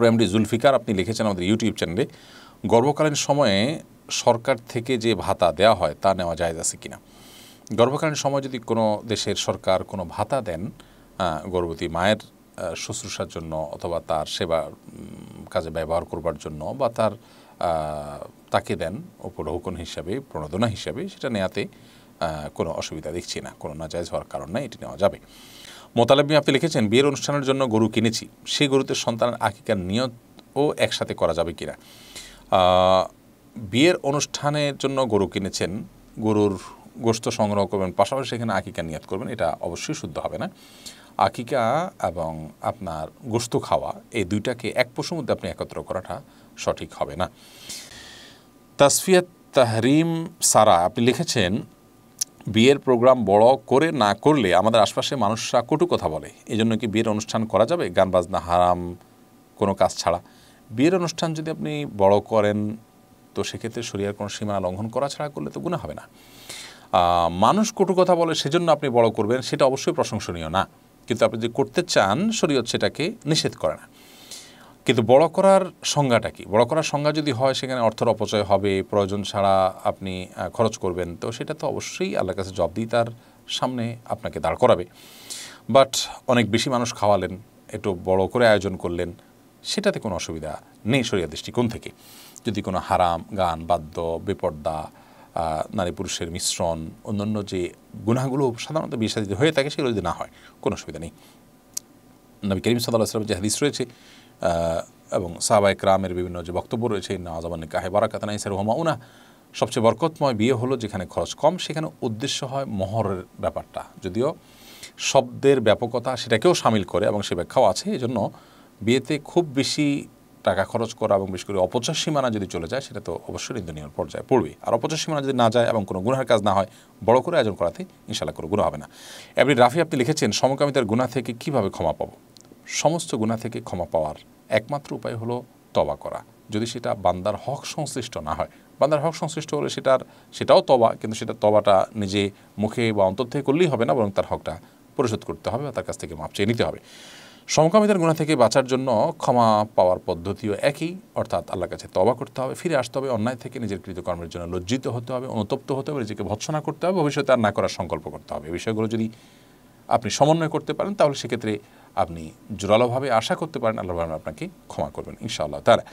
প্রেমডি জুলফিকার আপনি লিখেছেন আমাদের ইউটিউব চ্যানেলে গর্ভকালীন সময়ে সরকার থেকে যে ভাতা দেওয়া হয় তা নেওয়া যায় আছে কিনা গর্ভকালীন সময় যদি কোনো দেশের সরকার কোনো ভাতা দেন গর্ভবতী মায়ের শুশ্রূষার জন্য অথবা তার সেবা কাজে ব্যবহার করবার জন্য বা তার তাকে দেন উপঢৌকন হিসাবে প্রণোদনা হিসাবে সেটা নেওয়াতে কোনো অসুবিধা দেখছি না কোনো নাজায়জ হওয়ার কারণ নাই এটি নেওয়া যাবে মোতালাব্বি আপনি লিখেছেন বিয়ের অনুষ্ঠানের জন্য গরু কিনেছি সেই গরুতে সন্তানের আকিকার নিয়তও একসাথে করা যাবে কিনা বিয়ের অনুষ্ঠানের জন্য গরু কিনেছেন গরুর গোস্ত সংগ্রহ করবেন পাশাপাশি এখানে আকিকা নিয়াত করবেন এটা অবশ্যই শুদ্ধ হবে না আকিকা এবং আপনার গোস্ত খাওয়া এই দুইটাকে এক পশুর মধ্যে আপনি একত্র করাটা সঠিক হবে না তাসফিয়াত তাহরিম সারা আপনি লিখেছেন বিয়ের প্রোগ্রাম বড় করে না করলে আমাদের আশপাশে মানুষরা কটু কথা বলে এই জন্য কি বিয়ের অনুষ্ঠান করা যাবে গান বাজনা হারাম কোনো কাজ ছাড়া বিয়ের অনুষ্ঠান যদি আপনি বড় করেন তো সেক্ষেত্রে শরীরের কোনো সীমানা লঙ্ঘন করা ছাড়া করলে তো গুণা হবে না মানুষ কটু কথা বলে সেজন্য আপনি বড় করবেন সেটা অবশ্যই প্রশংসনীয় না কিন্তু আপনি যদি করতে চান শরীয়ত সেটাকে নিষেধ করে না কিন্তু বড় করার সংজ্ঞাটা কি বড় করার সংজ্ঞা যদি হয় সেখানে অর্থের অপচয় হবে প্রয়োজন ছাড়া আপনি খরচ করবেন তো সেটা তো অবশ্যই আল্লাহর কাছে জব দিয়ে তার সামনে আপনাকে দাঁড় করাবে বাট অনেক বেশি মানুষ খাওয়ালেন একটু বড় করে আয়োজন করলেন সেটাতে কোনো অসুবিধা নেই সরিয়া দৃষ্টিকোণ থেকে যদি কোনো হারাম গান বাদ্য বেপর্দা নারী পুরুষের মিশ্রণ অন্যান্য যে গুণাগুলো সাধারণত বিয়ে হয়ে থাকে সেগুলো যদি না হয় কোনো অসুবিধা নেই নবী করিম সাদাল্লাহ আসলাম যে হাদিস রয়েছে এবং সাহবা ইকরামের বিভিন্ন যে বক্তব্য রয়েছে নাজামান নিকাহে বারাকাত নাইসের হোমা উনা সবচেয়ে বরকতময় বিয়ে হলো যেখানে খরচ কম সেখানে উদ্দেশ্য হয় মহরের ব্যাপারটা যদিও শব্দের ব্যাপকতা সেটাকেও সামিল করে এবং সে ব্যাখ্যাও আছে এই জন্য বিয়েতে খুব বেশি টাকা খরচ করা এবং বিশেষ করে অপচয় সীমানা যদি চলে যায় সেটা তো অবশ্যই নিন্দনীয় পর্যায়ে পড়বে আর অপচয় সীমানা যদি না যায় এবং কোনো গুণার কাজ না হয় বড় করে আয়োজন করাতে ইনশাল্লাহ করে গুণা হবে না এবারে রাফি আপনি লিখেছেন সমকামিতার গুণা থেকে কিভাবে ক্ষমা পাবো সমস্ত গুণা থেকে ক্ষমা পাওয়ার একমাত্র উপায় হলো তবা করা যদি সেটা বান্দার হক সংশ্লিষ্ট না হয় বান্দার হক সংশ্লিষ্ট হলে সেটার সেটাও তবা কিন্তু সেটা তবাটা নিজে মুখে বা অন্তর থেকে করলেই হবে না বরং তার হকটা পরিশোধ করতে হবে বা তার কাছ থেকে মাপ চেয়ে নিতে হবে সমকামিতার গুণা থেকে বাঁচার জন্য ক্ষমা পাওয়ার পদ্ধতিও একই অর্থাৎ আল্লাহর কাছে তবা করতে হবে ফিরে আসতে হবে অন্যায় থেকে নিজের কৃতকর্মের জন্য লজ্জিত হতে হবে অনুতপ্ত হতে হবে নিজেকে ভৎসনা করতে হবে ভবিষ্যতে আর না করার সংকল্প করতে হবে এই বিষয়গুলো যদি আপনি সমন্বয় করতে পারেন তাহলে সেক্ষেত্রে আপনি জোরালোভাবে আশা করতে পারেন আল্লাহ আপনাকে ক্ষমা করবেন ইনশাআল্লাহ তারা